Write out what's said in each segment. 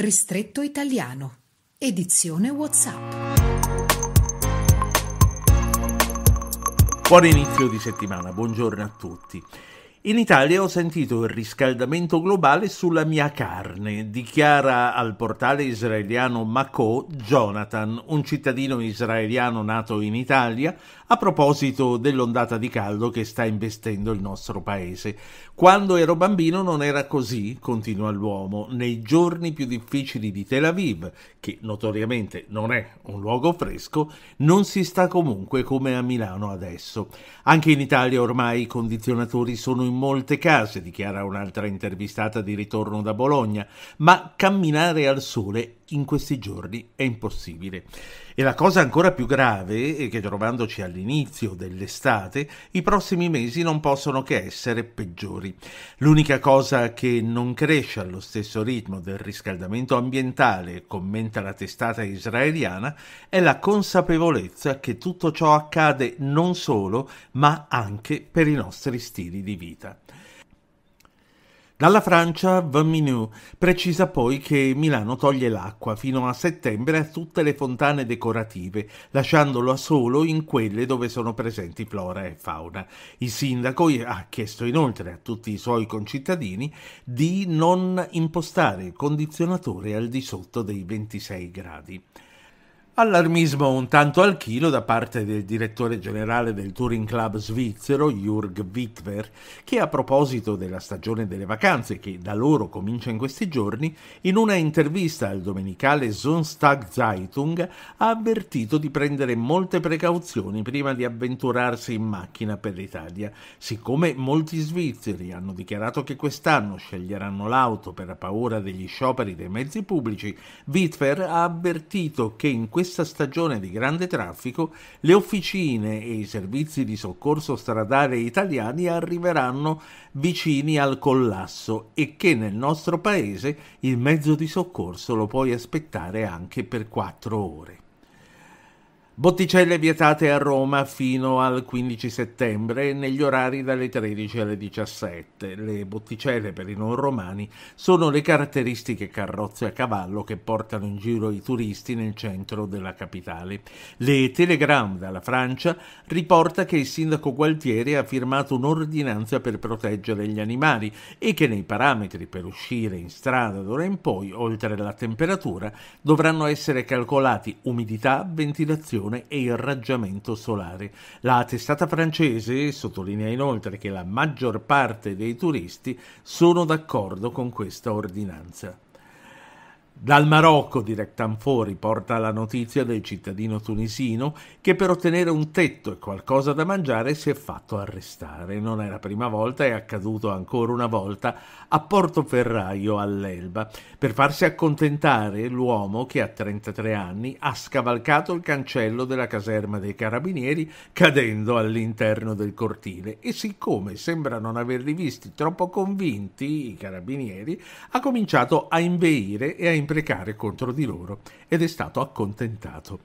Ristretto Italiano. Edizione WhatsApp. Buon inizio di settimana, buongiorno a tutti. In Italia ho sentito il riscaldamento globale sulla mia carne, dichiara al portale israeliano Mako Jonathan, un cittadino israeliano nato in Italia, a proposito dell'ondata di caldo che sta investendo il nostro paese. Quando ero bambino non era così, continua l'uomo, nei giorni più difficili di Tel Aviv, che notoriamente non è un luogo fresco, non si sta comunque come a Milano adesso. Anche in Italia ormai i condizionatori sono in molte case, dichiara un'altra intervistata di ritorno da Bologna, ma camminare al sole in questi giorni è impossibile. E la cosa ancora più grave è che trovandoci all'inizio dell'estate, i prossimi mesi non possono che essere peggiori. L'unica cosa che non cresce allo stesso ritmo del riscaldamento ambientale, commenta la testata israeliana, è la consapevolezza che tutto ciò accade non solo, ma anche per i nostri stili di vita. Dalla Francia, Van Minou precisa poi che Milano toglie l'acqua fino a settembre a tutte le fontane decorative, lasciandolo a solo in quelle dove sono presenti flora e fauna. Il sindaco ha chiesto inoltre a tutti i suoi concittadini di non impostare il condizionatore al di sotto dei 26 gradi. Allarmismo un tanto al chilo da parte del direttore generale del Touring Club svizzero Jürg Wittwer, che a proposito della stagione delle vacanze che da loro comincia in questi giorni, in una intervista al domenicale Sonstag Zeitung ha avvertito di prendere molte precauzioni prima di avventurarsi in macchina per l'Italia, siccome molti svizzeri hanno dichiarato che quest'anno sceglieranno l'auto per la paura degli scioperi dei mezzi pubblici, Wittwer ha avvertito che in questo questa stagione di grande traffico le officine e i servizi di soccorso stradale italiani arriveranno vicini al collasso e che nel nostro paese il mezzo di soccorso lo puoi aspettare anche per quattro ore. Botticelle vietate a Roma fino al 15 settembre negli orari dalle 13 alle 17. Le botticelle per i non romani sono le caratteristiche carrozze a cavallo che portano in giro i turisti nel centro della capitale. Le Telegram dalla Francia riporta che il sindaco Gualtieri ha firmato un'ordinanza per proteggere gli animali e che nei parametri per uscire in strada d'ora in poi, oltre alla temperatura, dovranno essere calcolati umidità, ventilazione radiazione e il raggiamento solare. La testata francese sottolinea inoltre che la maggior parte dei turisti sono d'accordo con questa ordinanza. Dal Marocco Direct Anfori porta la notizia del cittadino tunisino che per ottenere un tetto e qualcosa da mangiare si è fatto arrestare. Non è la prima volta, è accaduto ancora una volta a Portoferraio all'Elba. Per farsi accontentare, l'uomo, che a 33 anni, ha scavalcato il cancello della caserma dei carabinieri cadendo all'interno del cortile e siccome sembra non averli visti troppo convinti i carabinieri, ha cominciato a inveire e a impegnare imprecare contro di loro ed è stato accontentato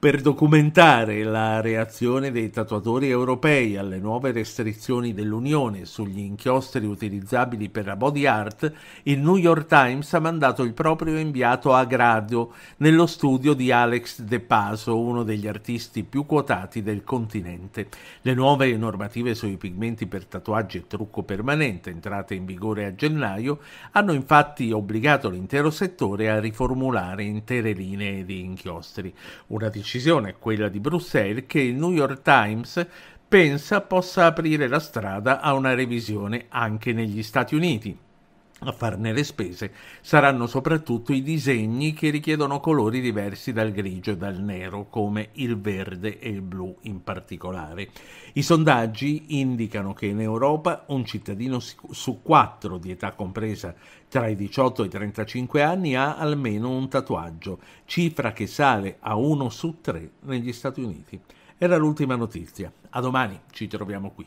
per documentare la reazione dei tatuatori europei alle nuove restrizioni dell'Unione sugli inchiostri utilizzabili per la body art, il New York Times ha mandato il proprio inviato a grado nello studio di Alex De Paso, uno degli artisti più quotati del continente. Le nuove normative sui pigmenti per tatuaggi e trucco permanente, entrate in vigore a gennaio, hanno infatti obbligato l'intero settore a riformulare intere linee di inchiostri. Una decisione, quella di Bruxelles, che il New York Times pensa possa aprire la strada a una revisione anche negli Stati Uniti. A farne le spese saranno soprattutto i disegni che richiedono colori diversi dal grigio e dal nero, come il verde e il blu in particolare. I sondaggi indicano che in Europa un cittadino su quattro di età compresa tra i 18 e i 35 anni ha almeno un tatuaggio, cifra che sale a uno su tre negli Stati Uniti. Era l'ultima notizia. A domani ci troviamo qui.